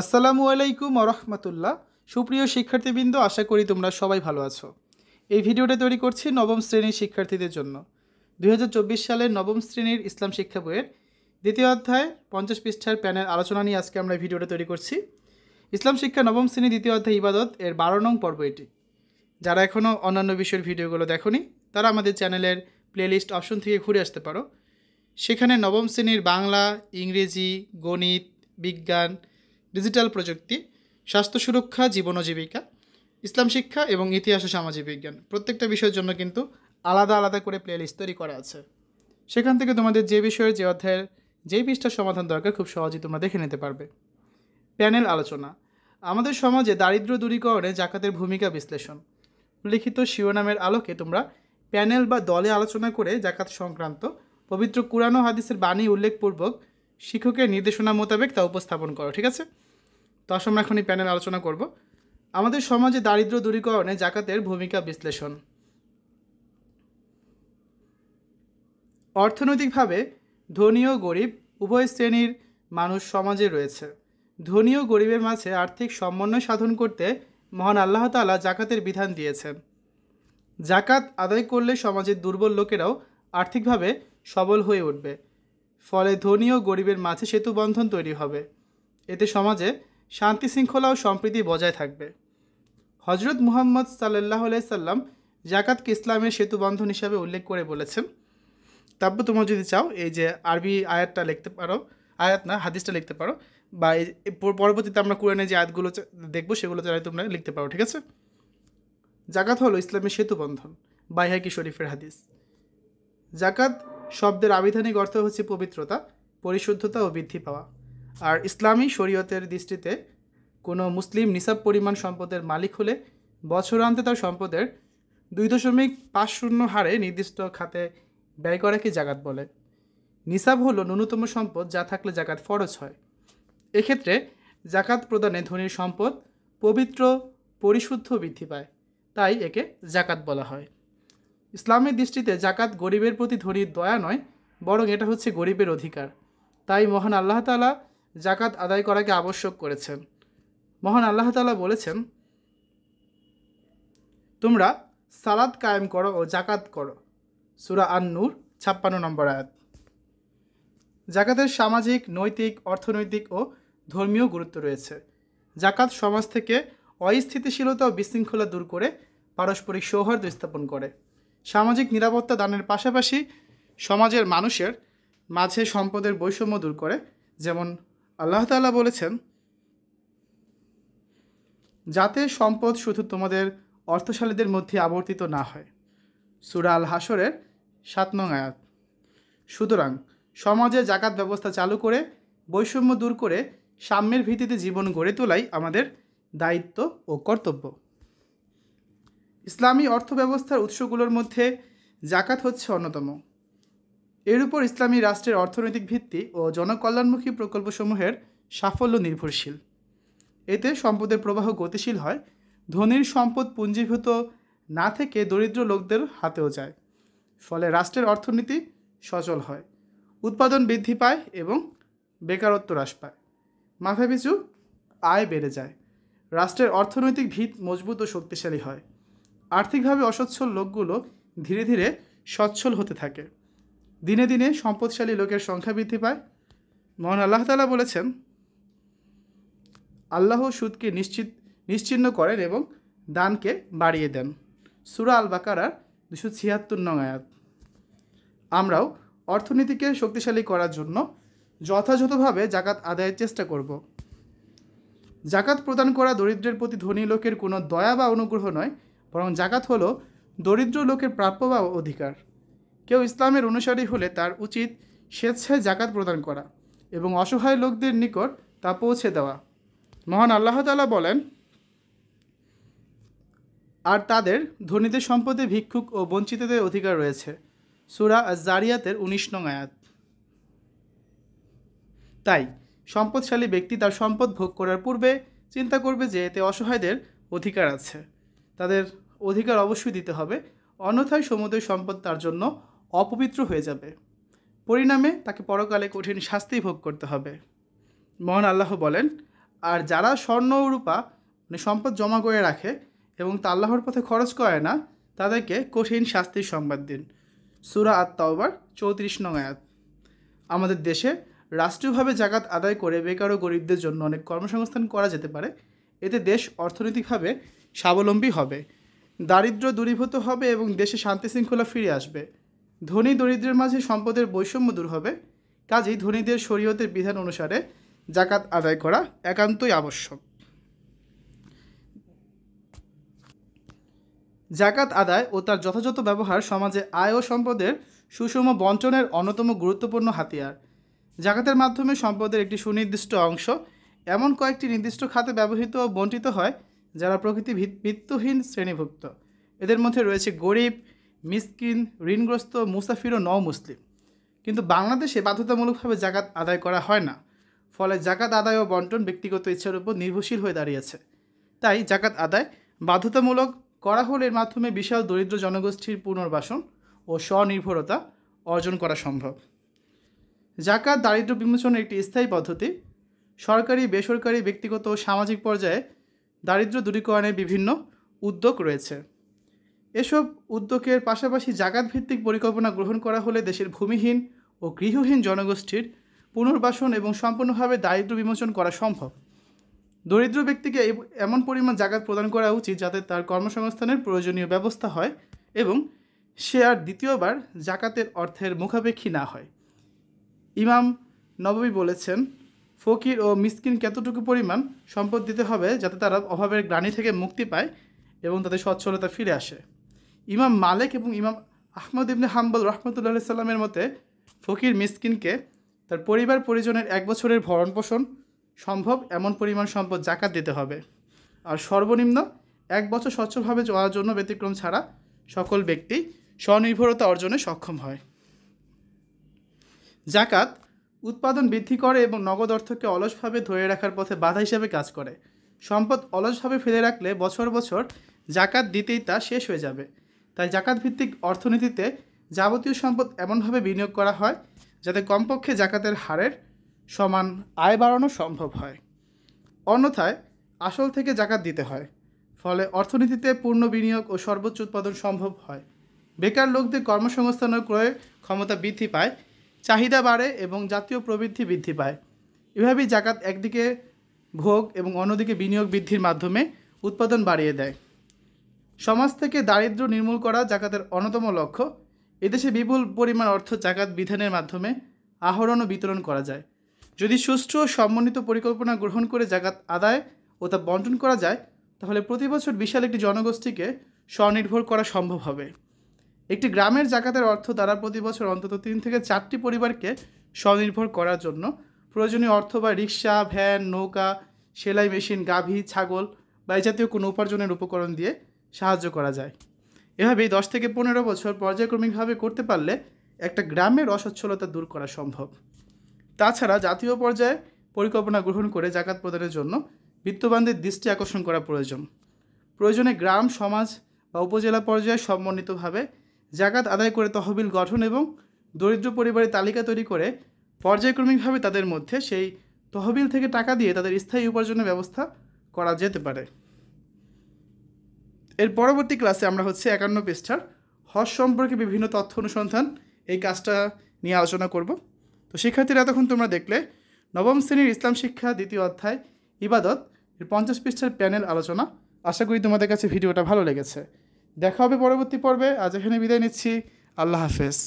আসসালামু আলাইকুম আরহামতুল্লাহ সুপ্রিয় শিক্ষার্থীবৃন্দ আশা করি তোমরা সবাই ভালো আছো এই ভিডিওটা তৈরি করছি নবম শ্রেণীর শিক্ষার্থীদের জন্য দুই সালের নবম শ্রেণীর ইসলাম শিক্ষা বইয়ের দ্বিতীয় অধ্যায় পঞ্চাশ পৃষ্ঠার প্যানেল আলোচনা নিয়ে আজকে আমরা ভিডিওটা তৈরি করছি ইসলাম শিক্ষা নবম শ্রেণী দ্বিতীয় অধ্যায় ইবাদত এর বারো নং পর্ব এটি যারা এখনও অন্যান্য বিষয়ের ভিডিওগুলো দেখনি তারা আমাদের চ্যানেলের প্লেলিস্ট অপশন থেকে ঘুরে আসতে পারো সেখানে নবম শ্রেণীর বাংলা ইংরেজি গণিত বিজ্ঞান ডিজিটাল প্রযুক্তি স্বাস্থ্য সুরক্ষা জীবন জীবিকা ইসলাম শিক্ষা এবং ইতিহাস ও সামাজিক বিজ্ঞান প্রত্যেকটা বিষয়ের জন্য কিন্তু আলাদা আলাদা করে প্লে লিস্ট তৈরি করা আছে সেখান থেকে তোমাদের যে বিষয়ের যে অধ্যায়ের যে পৃষ্ঠার সমাধান দরকার খুব সহজেই তোমরা দেখে নিতে পারবে প্যানেল আলোচনা আমাদের সমাজে দারিদ্র দূরীকরণে জাকাতের ভূমিকা বিশ্লেষণ উল্লিখিত শিরোনামের আলোকে তোমরা প্যানেল বা দলে আলোচনা করে জাকাত সংক্রান্ত পবিত্র কুরানো হাদিসের বাণী উল্লেখপূর্বক শিক্ষকের নির্দেশনা মোতাবেক তা উপস্থাপন করো ঠিক আছে তো আসলে আমরা এখন এই প্যানেল আলোচনা করব আমাদের সমাজে দারিদ্র দূরীকরণে জাকাতের ভূমিকা বিশ্লেষণ অর্থনৈতিকভাবে ধনী ও গরিব উভয় শ্রেণীর মানুষ সমাজে রয়েছে ধনী ও গরিবের মাঝে আর্থিক সমন্বয় সাধন করতে মহান আল্লাহ তালা জাকাতের বিধান দিয়েছেন জাকাত আদায় করলে সমাজের দুর্বল লোকেরাও আর্থিকভাবে সবল হয়ে উঠবে ফলে ধনী ও গরিবের মাঝে সেতু বন্ধন তৈরি হবে এতে সমাজে শান্তি শৃঙ্খলা ও সম্প্রীতি বজায় থাকবে হজরত মুহাম্মদ সাল্লাহ সাল্লাম জাকাতকে ইসলামের সেতু বন্ধন হিসাবে উল্লেখ করে বলেছেন তারপর তোমরা যদি চাও এই যে আরবি আয়াতটা লিখতে পারো আয়াত না হাদিসটা লিখতে পারো বা এই পরবর্তীতে আমরা কোরআনে যে আয়াতগুলো দেখবো সেগুলো চাই তোমরা লিখতে পারো ঠিক আছে জাকাত হলো ইসলামের সেতুবন্ধন বাইহাকি শরীফের হাদিস জাকাত শব্দের আবিধানিক অর্থ হচ্ছে পবিত্রতা পরিশুদ্ধতা ও বৃদ্ধি পাওয়া আর ইসলামী শরীয়তের দৃষ্টিতে কোনো মুসলিম নিসাব পরিমাণ সম্পদের মালিক হলে বছরান্তে তার সম্পদের দুই দশমিক পাঁচ শূন্য হারে নির্দিষ্ট খাতে ব্যয় করাকে জাকাত বলে নিসাব হলো ন্যূনতম সম্পদ যা থাকলে জাকাত ফরজ হয় এক্ষেত্রে জাকাত প্রদানে ধনীর সম্পদ পবিত্র পরিশুদ্ধ বৃদ্ধি পায় তাই একে জাকাত বলা হয় ইসলামের দৃষ্টিতে জাকাত গরিবের প্রতি ধনীর দয়া নয় বরং এটা হচ্ছে গরিবের অধিকার তাই মহান আল্লাহ জাকাত আদায় করাকে আবশ্যক করেছেন মহান আল্লাহ তালা বলেছেন তোমরা সালাদ কায়েম করো ও জাকাত করো সুরা আন্নুর ছাপ্পান্ন নম্বর আয়াত জাকাতের সামাজিক নৈতিক অর্থনৈতিক ও ধর্মীয় গুরুত্ব রয়েছে জাকাত সমাজ থেকে অস্থিতিশীলতা ও বিশৃঙ্খলা দূর করে পারস্পরিক সৌহার্দ্য স্থাপন করে সামাজিক নিরাপত্তা দানের পাশাপাশি সমাজের মানুষের মাঝে সম্পদের বৈষম্য দূর করে যেমন আল্লাহ তালা বলেছেন যাতে সম্পদ শুধু তোমাদের অর্থশালীদের মধ্যে আবর্তিত না হয় সুরাল হাসরের সাত নং আয়াত সুতরাং সমাজে জাকাত ব্যবস্থা চালু করে বৈষম্য দূর করে সাম্যের ভিত্তিতে জীবন গড়ে তোলাই আমাদের দায়িত্ব ও কর্তব্য ইসলামী অর্থব্যবস্থার উৎসগুলোর মধ্যে জাকাত হচ্ছে অন্যতম এর উপর ইসলামী রাষ্ট্রের অর্থনৈতিক ভিত্তি ও জনকল্যাণমুখী প্রকল্পসমূহের সাফল্য নির্ভরশীল এতে সম্পদের প্রবাহ গতিশীল হয় ধনীর সম্পদ পুঞ্জীভূত না থেকে দরিদ্র লোকদের হাতেও যায় ফলে রাষ্ট্রের অর্থনীতি সচল হয় উৎপাদন বৃদ্ধি পায় এবং বেকারত্ব হ্রাস পায় মাথাপিছু আয় বেড়ে যায় রাষ্ট্রের অর্থনৈতিক ভিত মজবুত ও শক্তিশালী হয় আর্থিকভাবে অসচ্ছল লোকগুলো ধীরে ধীরে সচ্ছল হতে থাকে দিনে দিনে সম্পদশালী লোকের সংখ্যা বৃদ্ধি পায় মহান আল্লাহ তালা বলেছেন আল্লাহ সুদকে নিশ্চিত নিশ্চিহ্ন করেন এবং দানকে বাড়িয়ে দেন সুরা আল বাকারার দুশো ছিয়াত্তর নং আয়াত আমরাও অর্থনীতিকে শক্তিশালী করার জন্য যথাযথভাবে জাকাত আদায়ের চেষ্টা করব জাকাত প্রদান করা দরিদ্রের প্রতি ধনী লোকের কোনো দয়া বা অনুগ্রহ নয় বরং জাকাত হলো দরিদ্র লোকের প্রাপ্য বা অধিকার কেউ ইসলামের অনুসারী হলে তার উচিত স্বেচ্ছায় জাকাত প্রদান করা এবং অসহায় লোকদের নিকট তা পৌঁছে দেওয়া মহান আল্লাহ তালা বলেন আর তাদের ধনীদের সম্পদে ভিক্ষুক ও বঞ্চিতদের অধিকার রয়েছে সুরা জারিয়াতের উনিশ নং আয়াত তাই সম্পদশালী ব্যক্তি তার সম্পদ ভোগ করার পূর্বে চিন্তা করবে যে এতে অসহায়দের অধিকার আছে তাদের অধিকার অবশ্যই দিতে হবে অন্যথায় সমুদ্রের সম্পদ তার জন্য অপবিত্র হয়ে যাবে পরিণামে তাকে পরকালে কঠিন শাস্তি ভোগ করতে হবে মহান আল্লাহ বলেন আর যারা স্বর্ণ রূপা মানে সম্পদ জমা করে রাখে এবং তা আল্লাহর পথে খরচ করে না তাদেরকে কঠিন শাস্তির সংবাদ দিন সুরা আত্মাওবার চৌত্রিশ নং আয়াত আমাদের দেশে রাষ্ট্রীয়ভাবে জাগাত আদায় করে বেকার ও গরিবদের জন্য অনেক কর্মসংস্থান করা যেতে পারে এতে দেশ অর্থনৈতিকভাবে স্বাবলম্বী হবে দারিদ্র দূরীভূত হবে এবং দেশে শান্তি শৃঙ্খলা ফিরে আসবে ধনী দরিদ্রের মাঝে সম্পদের বৈষম্য দূর হবে কাজেই ধনীদের শরীয়তের বিধান অনুসারে জাকাত আদায় করা একান্তই আবশ্যক জাকাত আদায় ও তার যথাযথ ব্যবহার সমাজে আয় ও সম্পদের সুষম বন্টনের অন্যতম গুরুত্বপূর্ণ হাতিয়ার জাকাতের মাধ্যমে সম্পদের একটি সুনির্দিষ্ট অংশ এমন কয়েকটি নির্দিষ্ট খাতে ব্যবহৃত ও বন্টিত হয় যারা প্রকৃতি ভিত্তহীন শ্রেণীভুক্ত এদের মধ্যে রয়েছে গরিব মিসকিন ঋণগ্রস্ত মুসাফির ও ন মুসলিম কিন্তু বাংলাদেশে বাধ্যতামূলকভাবে জাকাত আদায় করা হয় না ফলে জাকাত আদায় ও বন্টন ব্যক্তিগত ইচ্ছার উপর নির্ভরশীল হয়ে দাঁড়িয়েছে তাই জাকাত আদায় বাধ্যতামূলক করা হলে এর মাধ্যমে বিশাল দরিদ্র জনগোষ্ঠীর পুনর্বাসন ও স্বনির্ভরতা অর্জন করা সম্ভব জাকাত দারিদ্র বিমোচনের একটি স্থায়ী পদ্ধতি সরকারি বেসরকারি ব্যক্তিগত ও সামাজিক পর্যায়ে দারিদ্র দূরীকরণের বিভিন্ন উদ্যোগ রয়েছে এসব উদ্যোগের পাশাপাশি জাগাত ভিত্তিক পরিকল্পনা গ্রহণ করা হলে দেশের ভূমিহীন ও গৃহহীন জনগোষ্ঠীর পুনর্বাসন এবং সম্পূর্ণভাবে দারিদ্র বিমোচন করা সম্ভব দরিদ্র ব্যক্তিকে এমন পরিমাণ জাগাত প্রদান করা উচিত যাতে তার কর্মসংস্থানের প্রয়োজনীয় ব্যবস্থা হয় এবং সে আর দ্বিতীয়বার জাকাতের অর্থের মুখাপেক্ষী না হয় ইমাম নবী বলেছেন ফকির ও মিসকিন কতটুকু পরিমাণ সম্পদ দিতে হবে যাতে তারা অভাবের গ্রাণী থেকে মুক্তি পায় এবং তাদের সচ্ছলতা ফিরে আসে ইমাম মালিক এবং ইমাম আহমদ ইবনে হাম্বল রহমতুল্লাহ সাল্লামের মতে ফকির মিসকিনকে তার পরিবার পরিজনের এক বছরের ভরণ পোষণ সম্ভব এমন পরিমাণ সম্পদ জাকাত দিতে হবে আর সর্বনিম্ন এক বছর স্বচ্ছভাবে চলার জন্য ব্যতিক্রম ছাড়া সকল ব্যক্তি স্বনির্ভরতা অর্জনে সক্ষম হয় জাকাত উৎপাদন বৃদ্ধি করে এবং নগদ অর্থকে অলসভাবে ধরে রাখার পথে বাধা হিসেবে কাজ করে সম্পদ অলসভাবে ফেলে রাখলে বছর বছর জাকাত দিতেই তা শেষ হয়ে যাবে তাই জাকাত ভিত্তিক অর্থনীতিতে যাবতীয় সম্পদ এমনভাবে বিনিয়োগ করা হয় যাতে কমপক্ষে জাকাতের হারের সমান আয় বাড়ানো সম্ভব হয় অন্যথায় আসল থেকে জাকাত দিতে হয় ফলে অর্থনীতিতে পূর্ণ বিনিয়োগ ও সর্বোচ্চ উৎপাদন সম্ভব হয় বেকার লোকদের কর্মসংস্থান ক্রয় ক্ষমতা বৃদ্ধি পায় চাহিদা বাড়ে এবং জাতীয় প্রবৃদ্ধি বৃদ্ধি পায় এভাবেই জাকাত একদিকে ভোগ এবং অন্যদিকে বিনিয়োগ বৃদ্ধির মাধ্যমে উৎপাদন বাড়িয়ে দেয় সমাজ থেকে দারিদ্র নির্মূল করা জাকাতের অন্যতম লক্ষ্য এদেশে বিপুল পরিমাণ অর্থ জাকাত বিধানের মাধ্যমে আহরণ ও বিতরণ করা যায় যদি সুষ্ঠু ও সমন্বিত পরিকল্পনা গ্রহণ করে জাকাত আদায় ও তা বন্টন করা যায় তাহলে প্রতি বছর বিশাল একটি জনগোষ্ঠীকে স্বনির্ভর করা সম্ভব হবে একটি গ্রামের জাকাতের অর্থ দ্বারা প্রতি বছর অন্তত তিন থেকে চারটি পরিবারকে স্বনির্ভর করার জন্য প্রয়োজনীয় অর্থ বা রিক্সা ভ্যান নৌকা সেলাই মেশিন গাভী ছাগল বা এই জাতীয় কোনো উপার্জনের উপকরণ দিয়ে সাহায্য করা যায় এভাবেই দশ থেকে পনেরো বছর পর্যায়ক্রমিকভাবে করতে পারলে একটা গ্রামের অসচ্ছলতা দূর করা সম্ভব তাছাড়া জাতীয় পর্যায়ে পরিকল্পনা গ্রহণ করে জাকাত প্রদানের জন্য বিত্তবানদের দৃষ্টি আকর্ষণ করা প্রয়োজন প্রয়োজনে গ্রাম সমাজ বা উপজেলা পর্যায়ে সমন্বিতভাবে জাকাত আদায় করে তহবিল গঠন এবং দরিদ্র পরিবারের তালিকা তৈরি করে পর্যায়ক্রমিকভাবে তাদের মধ্যে সেই তহবিল থেকে টাকা দিয়ে তাদের স্থায়ী উপার্জনের ব্যবস্থা করা যেতে পারে এর পরবর্তী ক্লাসে আমরা হচ্ছে একান্ন পৃষ্ঠার হস সম্পর্কে বিভিন্ন তথ্য অনুসন্ধান এই কাজটা নিয়ে আলোচনা করব তো শিক্ষার্থীরা এতক্ষণ তোমরা দেখলে নবম শ্রেণীর ইসলাম শিক্ষা দ্বিতীয় অধ্যায় ইবাদত এর পঞ্চাশ পৃষ্ঠার প্যানেল আলোচনা আশা করি তোমাদের কাছে ভিডিওটা ভালো লেগেছে দেখা হবে পরবর্তী পর্বে আজ এখানে বিদায় নিচ্ছি আল্লাহ হাফেজ